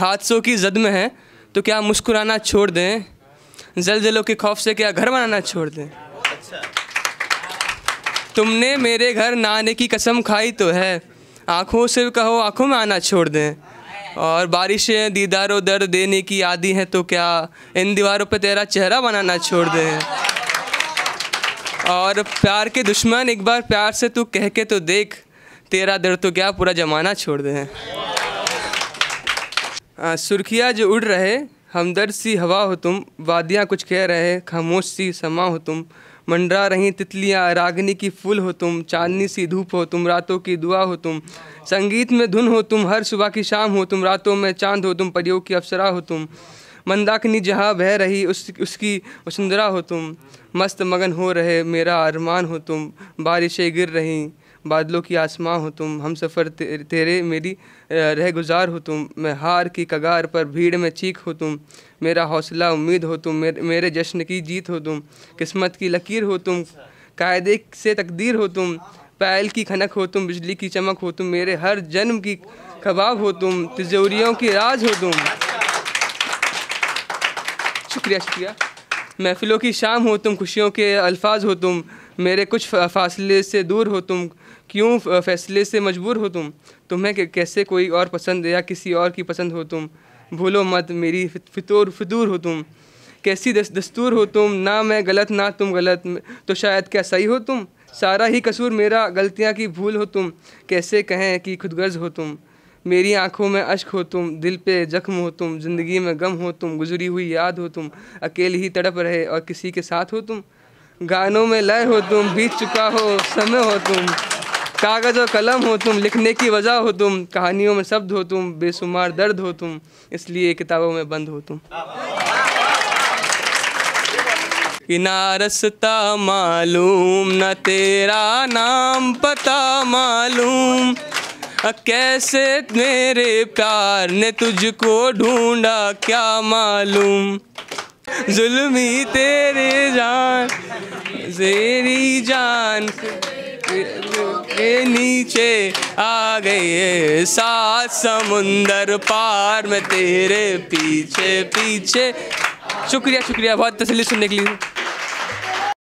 हादसों की जद में है तो क्या मुस्कुराना छोड़ दें जलजलों के खौफ से क्या घर बनाना छोड़ दें तुमने मेरे घर ना आने की कसम खाई तो है आँखों से कहो आँखों में आना छोड़ दें और बारिशें दीदारों दर देने की आदि हैं तो क्या इन दीवारों पर तेरा चेहरा बनाना छोड़ दें और प्यार के दुश्मन एक बार प्यार से तू कह के तो देख तेरा दर्द तो क्या पूरा जमाना छोड़ दें सुर्खियाँ जो उड़ रहे हमदर्द सी हवा हो तुम वादियाँ कुछ कह रहे खामोश सी समा हो तुम मंडरा रहीं तितलियाँ रागनी की फूल हो तुम चांदनी सी धूप हो तुम रातों की दुआ हो तुम संगीत में धुन हो तुम हर सुबह की शाम हो तुम रातों में चांद हो तुम परियों की अप्सरा हो तुम मंदाकिनी जहाँ बह रही उस उसकी वसुंधरा हो तुम मस्त मगन हो रहे मेरा अरमान हो तुम बारिशें गिर रहीं बादलों की आसमां हो तुम हम सफ़र ते, तेरे मेरी रह गुजार हो तुम मैं हार की कगार पर भीड़ में चीख हो तुम मेरा हौसला उम्मीद हो तुम मेरे, मेरे जश्न की जीत हो तुम किस्मत की लकीर हो तुम कायदे से तकदीर हो तुम पैल की खनक हो तुम बिजली की चमक हो तुम मेरे हर जन्म की कबाब हो तुम तिजोरियों की राज हो तुम शुक्रिया शुक्रिया महफिलों की शाम हो तुम खुशियों के अल्फाज हो तुम मेरे कुछ फासले से दूर हो तुम क्यों फैसले से मजबूर हो तुम तुम्हें कैसे कोई और पसंद या किसी और की पसंद हो तुम भूलो मत मेरी फितूर फितूर हो तुम कैसी दस, दस्तूर हो तुम ना मैं गलत ना तुम गलत तो शायद क्या सही हो तुम सारा ही कसूर मेरा गलतियाँ की भूल हो तुम कैसे कहें कि खुदगर्ज हो तुम मेरी आंखों में अश्क हो तुम दिल पे जख्म हो तुम ज़िंदगी में गम हो तुम गुजरी हुई याद हो तुम अकेले ही तड़प रहे और किसी के साथ हो तुम गानों में लय हो तुम बीत चुका हो समय हो तुम कागज़ और कलम हो तुम लिखने की वजह हो तुम कहानियों में शब्द हो तुम बेशुमार दर्द हो तुम इसलिए किताबों में बंद हो तुम ना मालूम न तेरा नाम पता मालूम कैसे मेरे प्यार ने तुझको ढूंढा क्या मालूम जुल्मी तेरे जान जेरी जान के नीचे आ गए सात समुंदर पार में तेरे पीछे पीछे शुक्रिया शुक्रिया बहुत तसली सुनने के लिए